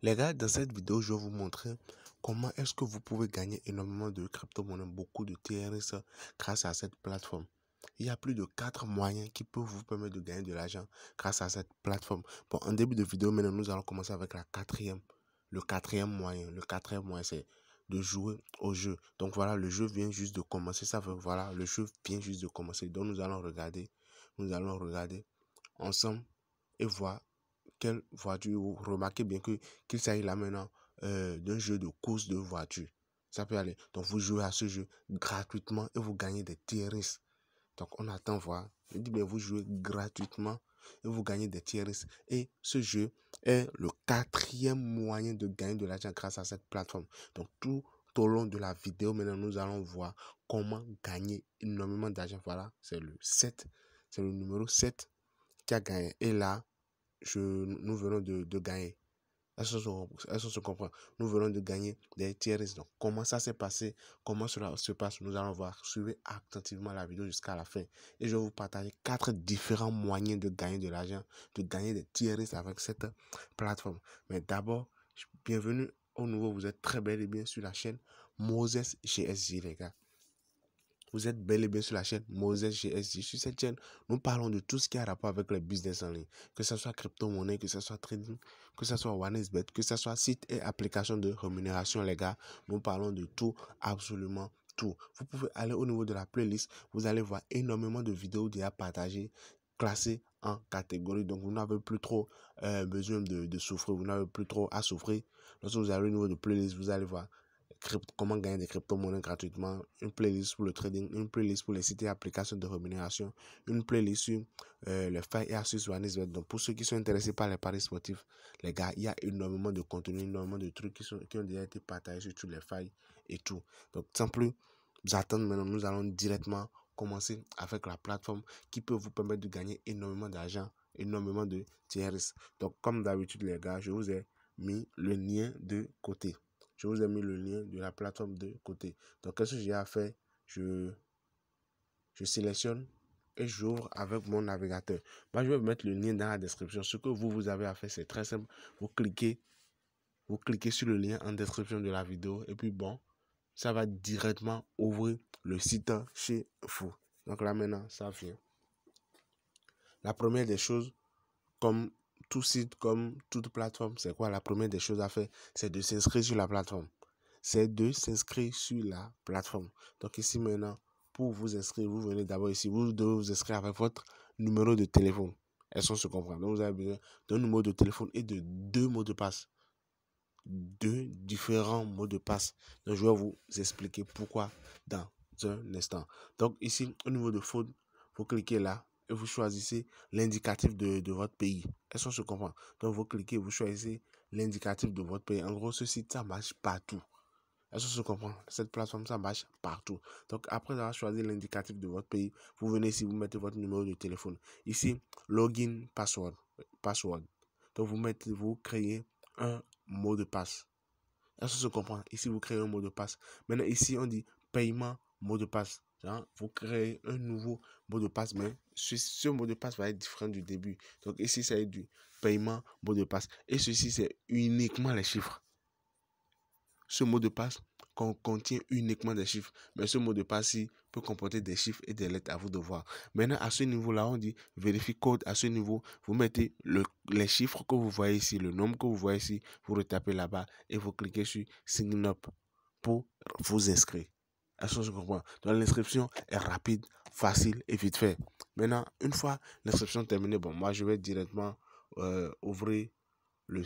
Les gars, dans cette vidéo, je vais vous montrer comment est-ce que vous pouvez gagner énormément de crypto monnaie beaucoup de TRS grâce à cette plateforme. Il y a plus de quatre moyens qui peuvent vous permettre de gagner de l'argent grâce à cette plateforme. Bon, en début de vidéo, maintenant, nous allons commencer avec la quatrième. Le quatrième moyen, le quatrième moyen, c'est de jouer au jeu. Donc voilà, le jeu vient juste de commencer. Ça veut, voilà, le jeu vient juste de commencer. Donc nous allons regarder, nous allons regarder ensemble et voir quelle voiture. Vous remarquez bien que qu'il s'agit là maintenant euh, d'un jeu de course de voiture. Ça peut aller. Donc vous jouez à ce jeu gratuitement et vous gagnez des TRS. Donc on attend voir. Je dis bien vous jouez gratuitement et vous gagnez des TRS. Et ce jeu est le quatrième moyen de gagner de l'argent grâce à cette plateforme. Donc tout au long de la vidéo, maintenant nous allons voir comment gagner énormément d'argent. Voilà, c'est le 7. C'est le numéro 7 qui a gagné. Et là, je, nous venons de, de gagner. se comprend Nous venons de gagner des tiers Donc, comment ça s'est passé Comment cela se passe Nous allons voir. Suivez attentivement la vidéo jusqu'à la fin. Et je vais vous partager quatre différents moyens de gagner de l'argent, de gagner des tiers avec cette plateforme. Mais d'abord, bienvenue au nouveau. Vous êtes très bel et bien sur la chaîne Moses GSJ, les gars. Vous êtes bel et bien sur la chaîne Moses GSG. Sur cette chaîne, nous parlons de tout ce qui a rapport avec le business en ligne. Que ce soit crypto-monnaie, que ce soit trading, que ce soit OneSBet, que ce soit site et application de rémunération, les gars. Nous parlons de tout, absolument tout. Vous pouvez aller au niveau de la playlist. Vous allez voir énormément de vidéos déjà partagées, classées en catégories. Donc, vous n'avez plus trop euh, besoin de, souffrir. Vous n'avez plus trop à souffrir. Lorsque vous allez au niveau de playlist, vous allez voir comment gagner des crypto-monnaies gratuitement, une playlist pour le trading, une playlist pour les sites et applications de rémunération, une playlist sur euh, le et Asus Donc, pour ceux qui sont intéressés par les paris sportifs, les gars, il y a énormément de contenu, énormément de trucs qui, sont, qui ont déjà été partagés sur toutes les failles et tout. Donc, sans plus attendre, maintenant, nous allons directement commencer avec la plateforme qui peut vous permettre de gagner énormément d'argent, énormément de tiers Donc, comme d'habitude, les gars, je vous ai mis le lien de côté. Je vous ai mis le lien de la plateforme de côté. Donc, qu'est-ce que j'ai à faire je, je sélectionne et j'ouvre avec mon navigateur. Moi, je vais mettre le lien dans la description. Ce que vous, vous avez à faire, c'est très simple. Vous cliquez, vous cliquez sur le lien en description de la vidéo. Et puis, bon, ça va directement ouvrir le site chez vous. Donc là, maintenant, ça vient. La première des choses, comme tout site, comme toute plateforme, c'est quoi la première des choses à faire C'est de s'inscrire sur la plateforme. C'est de s'inscrire sur la plateforme. Donc ici maintenant, pour vous inscrire, vous venez d'abord ici, vous devez vous inscrire avec votre numéro de téléphone. Elles sont se comprendre. Donc vous avez besoin d'un numéro de téléphone et de deux mots de passe. Deux différents mots de passe. Donc je vais vous expliquer pourquoi dans un instant. Donc ici, au niveau de phone, vous cliquez là, et vous choisissez l'indicatif de, votre pays. Est-ce qu'on se comprend Donc, vous cliquez, vous choisissez l'indicatif de votre pays. En gros, ce site, ça marche partout. Est-ce qu'on se comprend Cette plateforme, ça marche partout. Donc, après avoir choisi l'indicatif de votre pays, vous venez ici, vous mettez votre numéro de téléphone. Ici, login, password. password. Donc, vous, mettez, vous créez un mot de passe. Est-ce qu'on se comprend Ici, vous créez un mot de passe. Maintenant, ici, on dit paiement, mot de passe vous créez un nouveau mot de passe, mais ce, ce, mot de passe va être différent du début. Donc ici, ça est du paiement, mot de passe. Et ceci, c'est uniquement les chiffres. Ce mot de passe contient uniquement des chiffres. Mais ce mot de passe-ci peut comporter des chiffres et des lettres à vous de voir. Maintenant, à ce niveau-là, on dit vérifie code. À ce niveau, vous mettez les chiffres que vous voyez ici, le nombre que vous voyez ici, vous retapez là-bas et vous cliquez sur sign up pour vous inscrire. Est-ce l'inscription est rapide, facile et vite fait. Maintenant, une fois l'inscription terminée, bon, moi je vais directement euh, ouvrir le,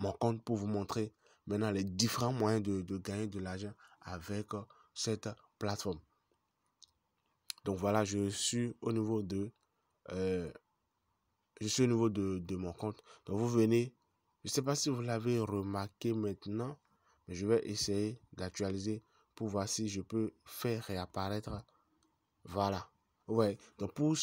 mon compte pour vous montrer maintenant les différents moyens de, de gagner de l'argent avec euh, cette plateforme. Donc voilà, je suis au niveau de euh, je suis au niveau de, de mon compte. Donc vous venez, je ne sais pas si vous l'avez remarqué maintenant, mais je vais essayer d'actualiser pour voir si je peux faire réapparaître. Voilà. Ouais. Donc, pour,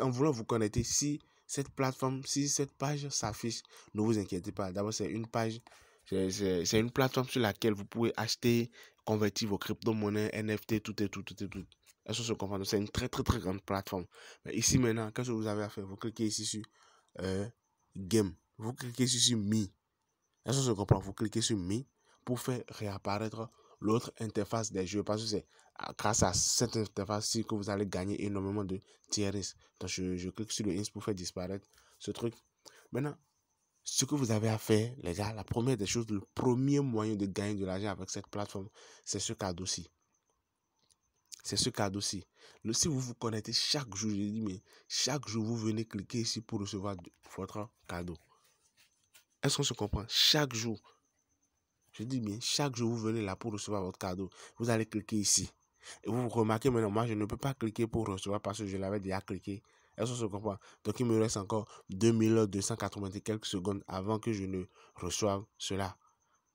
en voulant vous connecter, si cette plateforme, si cette page s'affiche, ne vous inquiétez pas. D'abord, c'est une page, c'est une plateforme sur laquelle vous pouvez acheter, convertir vos crypto-monnaies, NFT, tout et tout, tout et tout. ça se se C'est une très, très, très grande plateforme. Mais ici, maintenant, qu'est-ce que vous avez à faire Vous cliquez ici sur euh, Game. Vous cliquez ici sur Me. Elles se comprend. Vous cliquez sur Me pour faire réapparaître l'autre interface des jeux. Parce que c'est ah, grâce à cette interface-ci que vous allez gagner énormément de tiers Donc, je, je clique sur le ins pour faire disparaître ce truc. Maintenant, ce que vous avez à faire, les gars, la première des choses, le premier moyen de gagner de l'argent avec cette plateforme, c'est ce cadeau-ci. C'est ce cadeau-ci. Si vous vous connectez chaque jour, je dis, mais chaque jour, vous venez cliquer ici pour recevoir votre cadeau. Est-ce qu'on se comprend Chaque jour, je dis bien, chaque jour, vous venez là pour recevoir votre cadeau. Vous allez cliquer ici. Et vous remarquez maintenant, moi, je ne peux pas cliquer pour recevoir parce que je l'avais déjà cliqué. Est-ce qu'on se comprend Donc, il me reste encore 2280 quelques secondes avant que je ne reçoive cela.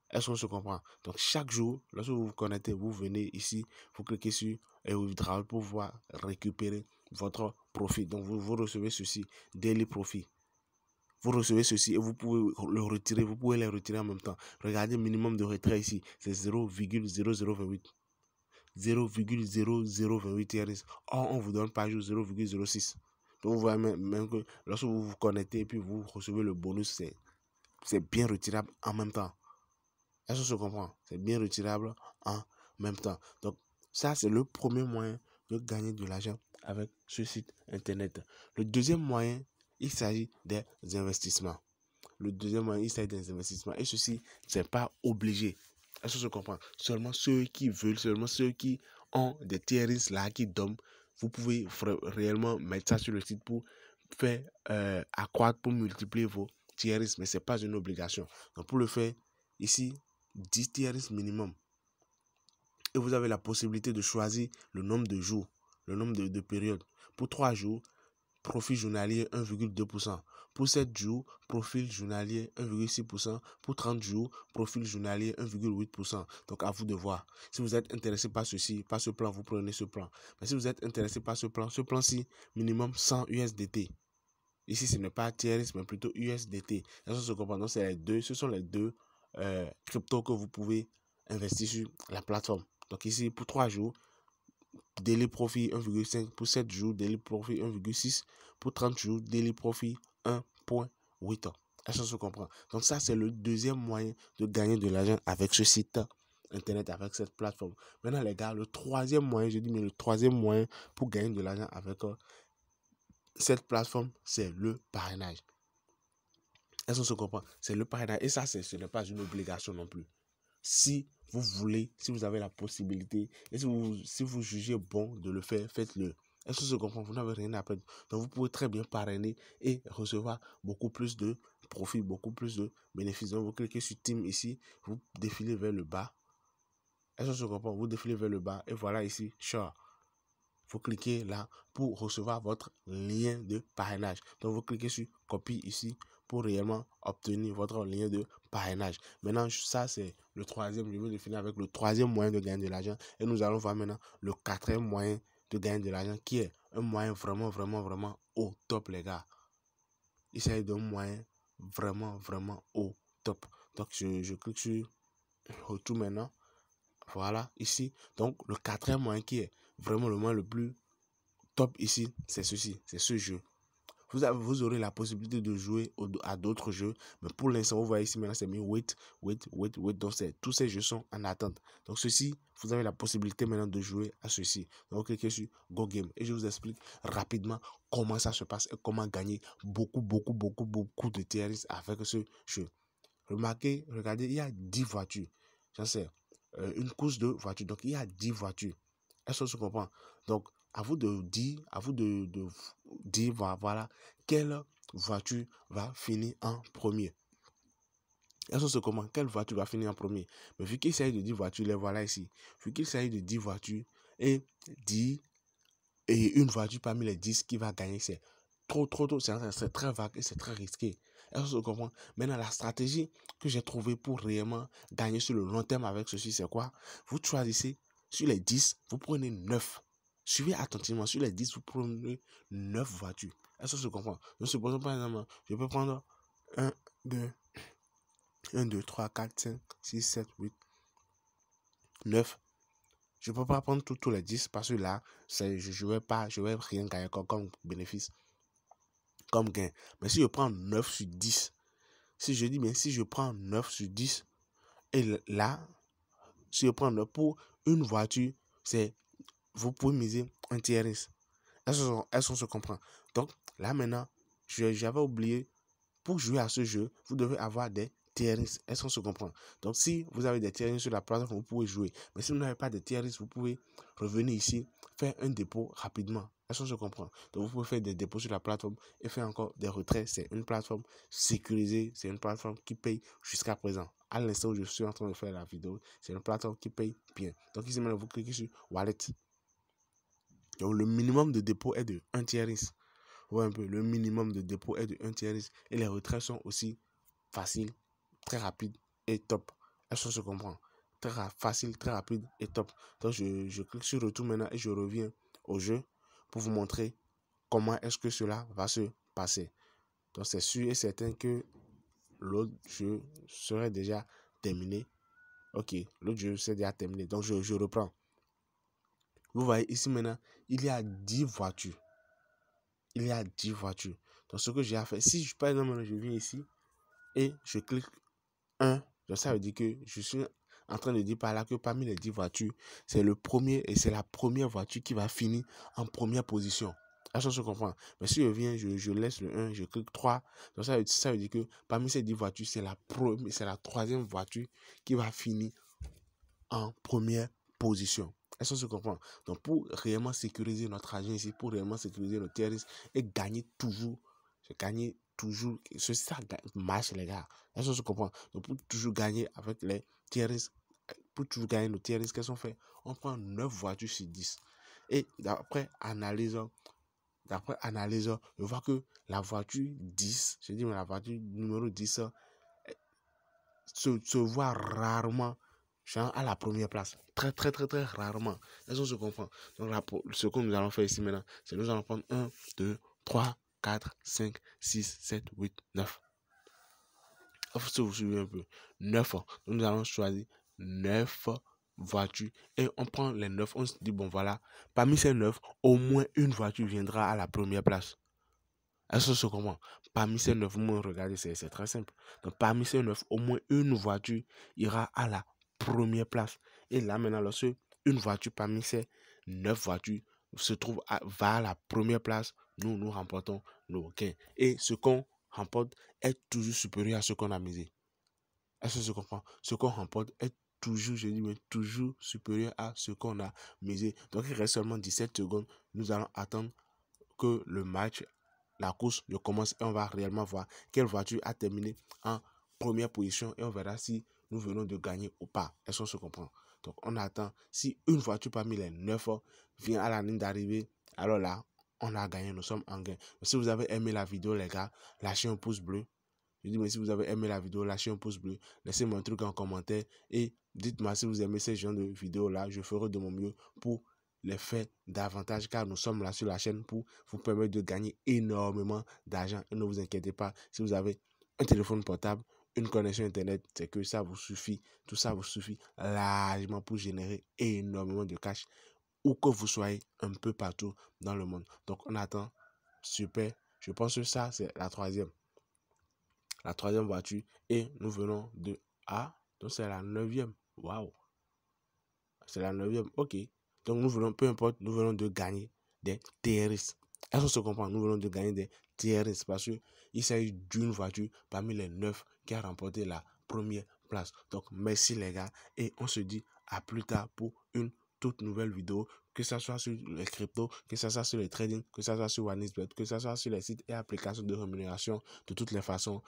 Est-ce qu'on se comprend Donc, chaque jour, lorsque vous vous connectez, vous venez ici, vous cliquez sur et vous pour pouvoir récupérer votre profit. Donc, vous, vous recevez ceci, daily profit. Vous recevez ceci et vous pouvez le retirer. Vous pouvez les retirer en même temps. Regardez minimum de retrait ici. C'est 0,0028. 0,0028 Or, on vous donne par jour 0,06. Donc, vous voyez même que lorsque vous vous connectez et puis vous recevez le bonus, c'est bien retirable en même temps. Est-ce qu'on se comprend C'est bien retirable en même temps. Donc, ça, c'est le premier moyen de gagner de l'argent avec ce site internet. Le deuxième moyen il s'agit des investissements. Le deuxième, il s'agit des investissements. Et ceci, ce n'est pas obligé. Est-ce que je Seulement ceux qui veulent, seulement ceux qui ont des terrains là, qui dorment, vous pouvez réellement mettre ça sur le site pour faire euh, accroître, pour multiplier vos terrains. Mais ce n'est pas une obligation. Donc pour le faire, ici, 10 terrains minimum. Et vous avez la possibilité de choisir le nombre de jours, le nombre de, de périodes. Pour 3 jours, profil journalier 1,2%. Pour 7 jours, profil journalier 1,6%. Pour 30 jours, profil journalier 1,8%. Donc à vous de voir. Si vous êtes intéressé par ceci, par ce plan, vous prenez ce plan. Mais si vous êtes intéressé par ce plan, ce plan-ci, minimum 100 USDT. Ici, ce n'est pas TRS, mais plutôt USDT. deux. Ce sont les deux euh, cryptos que vous pouvez investir sur la plateforme. Donc ici, pour 3 jours, Daily Profit 1,5 pour 7 jours, Daily Profit 1,6 pour 30 jours, Daily Profit 1,8. Est-ce qu'on se comprend? Donc ça, c'est le deuxième moyen de gagner de l'argent avec ce site Internet, avec cette plateforme. Maintenant, les gars, le troisième moyen, je dis, mais le troisième moyen pour gagner de l'argent avec euh, cette plateforme, c'est le parrainage. Est-ce qu'on se comprend? C'est le parrainage. Et ça, ce n'est pas une obligation non plus. Si vous voulez, si vous avez la possibilité, et si vous, si vous jugez bon de le faire, faites-le. Est-ce que Vous n'avez rien à perdre. Donc vous pouvez très bien parrainer et recevoir beaucoup plus de profits beaucoup plus de bénéfices. Donc vous cliquez sur Team ici, vous défilez vers le bas. Est-ce que je comprends Vous défilez vers le bas et voilà ici, Sure. Vous cliquez là pour recevoir votre lien de parrainage. Donc vous cliquez sur Copie ici, pour réellement obtenir votre lien de parrainage. Maintenant, ça, c'est le troisième. Je vais finir avec le troisième moyen de gagner de l'argent. Et nous allons voir maintenant le quatrième moyen de gagner de l'argent qui est un moyen vraiment, vraiment, vraiment au top, les gars. Il s'agit d'un moyen vraiment, vraiment au top. Donc, je, clique sur retour maintenant. Voilà, ici. Donc, le quatrième moyen qui est vraiment le moyen le plus top ici, c'est ceci, c'est ce jeu. Vous, avez, vous aurez la possibilité de jouer à d'autres jeux. Mais pour l'instant, vous voyez ici, maintenant, c'est mis wait, wait, wait, wait. Donc, tous ces jeux sont en attente. Donc, ceci, vous avez la possibilité maintenant de jouer à ceci. Donc, cliquez sur Go Game. Et je vous explique rapidement comment ça se passe et comment gagner beaucoup, beaucoup, beaucoup, beaucoup de TRS avec ce jeu. Remarquez, regardez, il y a 10 voitures. J'en sais. Euh, une course de voitures. Donc, il y a 10 voitures. Est-ce qu'on se comprend Donc, à vous de dire, à vous de, dire, voilà, quelle voiture va finir en premier. Elles sont se comment quelle voiture va finir en premier. Mais vu qu'il s'agit de 10 voitures, les voilà ici. Vu qu'il s'agit de 10 voitures et 10 et une voiture parmi les 10 qui va gagner, c'est trop, trop tôt. C'est très vague et c'est très risqué. elle se comment Maintenant, la stratégie que j'ai trouvée pour réellement gagner sur le long terme avec ceci, c'est quoi Vous choisissez sur les 10, vous prenez 9. Suivez attentivement sur les 10 vous prenez 9 voitures. Est-ce que je comprends Je supposons par exemple, je peux prendre 1, 2, 1, 2, 3, 4, 5, 6, 7, 8, 9. Je ne peux pas prendre tous les 10 parce que là, je ne vais, pas, je vais rien gagner comme, comme bénéfice, comme gain. Mais si je prends 9 sur 10, si je dis, mais si je prends 9 sur 10, et là, si je prends pour une voiture, c'est vous pouvez miser un TRS. Elles ce se comprend Donc là maintenant, j'avais oublié, pour jouer à ce jeu, vous devez avoir des TRS. elles ce se comprend Donc si vous avez des TRS sur la plateforme, vous pouvez jouer. Mais si vous n'avez pas de TRS, vous pouvez revenir ici, faire un dépôt rapidement. elles sont se comprend Donc vous pouvez faire des dépôts sur la plateforme et faire encore des retraits. C'est une plateforme sécurisée, c'est une plateforme qui paye jusqu'à présent à l'instant où je suis en train de faire la vidéo, c'est une plateforme qui paye bien. Donc ici maintenant, vous cliquez sur Wallet. Donc le minimum de dépôt est de 1 tiers un peu, le minimum de dépôt est de 1 tiers Et les retraits sont aussi faciles, très rapides et top. Est-ce se comprend Très facile, très rapide et top. Donc je, clique sur retour maintenant et je reviens au jeu pour vous montrer comment est-ce que cela va se passer. Donc c'est sûr et certain que l'autre jeu serait déjà terminé. Ok, l'autre jeu s'est déjà terminé. Donc je reprends. Vous voyez ici maintenant, il y a 10 voitures. Il y a 10 voitures. Donc ce que j'ai à faire, si je, par exemple, je viens ici et je clique 1, donc ça veut dire que je suis en train de dire par là que parmi les 10 voitures, c'est le premier et c'est la première voiture qui va finir en première position. Attention, je comprends. Mais si je viens, je, laisse le 1, je clique 3. Donc ça, ça veut dire que parmi ces dix voitures, c'est la, c'est la troisième voiture qui va finir en première position elles sont se comprend Donc, pour réellement sécuriser notre argent ici, pour réellement sécuriser nos terres et gagner toujours, gagner toujours, ce ça marche, les gars. elles sont se comprend Donc, pour toujours gagner avec les terroristes, pour toujours gagner nos terroristes, qu'elles ce qu'on fait On prend 9 voitures sur 10. Et d'après analysant, d'après analysant, je vois que la voiture 10, je dis, mais la voiture numéro 10, euh, se, se voit rarement je à la première place. Très, très, très, très rarement. Est-ce qu'on se comprend Donc, là, ce que nous allons faire ici maintenant, c'est que nous allons prendre 1, 2, 3, 4, 5, 6, 7, 8, 9. Si vous suivez un peu, 9. nous allons choisir 9 voitures et on prend les 9. On se dit, bon, voilà, parmi ces 9, au moins une voiture viendra à la première place. Est-ce qu'on se comprend Parmi ces 9, moins regardez, c'est très simple. Donc, parmi ces 9, au moins une voiture ira à la première place. Et là maintenant, lorsque une voiture parmi ces neuf voitures se trouve à, va à la première place, nous, nous remportons nos gains. Et ce qu'on remporte est toujours supérieur à ce qu'on a misé. Est-ce que je comprends Ce qu'on remporte est toujours, je dis, mais toujours supérieur à ce qu'on a misé. Donc, il reste seulement 17 secondes. Nous allons attendre que le match, la course le commence et on va réellement voir quelle voiture a terminé en première position et on verra si nous venons de gagner ou pas. Est-ce qu'on se comprend Donc, on attend. Si une voiture parmi les neuf vient à la ligne d'arrivée, alors là, on a gagné, nous sommes en gain. Si vous avez aimé la vidéo, les gars, lâchez un pouce bleu. Je dis, mais si vous avez aimé la vidéo, lâchez un pouce bleu. Laissez-moi un truc en commentaire et dites-moi si vous aimez ce genre de vidéos là Je ferai de mon mieux pour les faire davantage car nous sommes là sur la chaîne pour vous permettre de gagner énormément d'argent. Et ne vous inquiétez pas, si vous avez un téléphone portable, connexion Internet, c'est que ça vous suffit, tout ça vous suffit largement pour générer énormément de cash, où que vous soyez un peu partout dans le monde. Donc on attend, super, je pense que ça c'est la troisième. La troisième voiture et nous venons de A, donc c'est la neuvième. Waouh! C'est la neuvième, ok. Donc nous venons, peu importe, nous venons de gagner des terroristes. Est-ce qu'on se comprend Nous venons de gagner des tiers parce qu'il s'agit d'une voiture parmi les neuf qui a remporté la première place. Donc, merci les gars et on se dit à plus tard pour une toute nouvelle vidéo, que ce soit sur les cryptos, que ce soit sur les trading, que ce soit sur OneXBet, que ce soit sur les sites et applications de rémunération. De toutes les façons,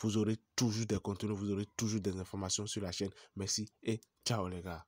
vous aurez toujours des contenus, vous aurez toujours des informations sur la chaîne. Merci et ciao les gars.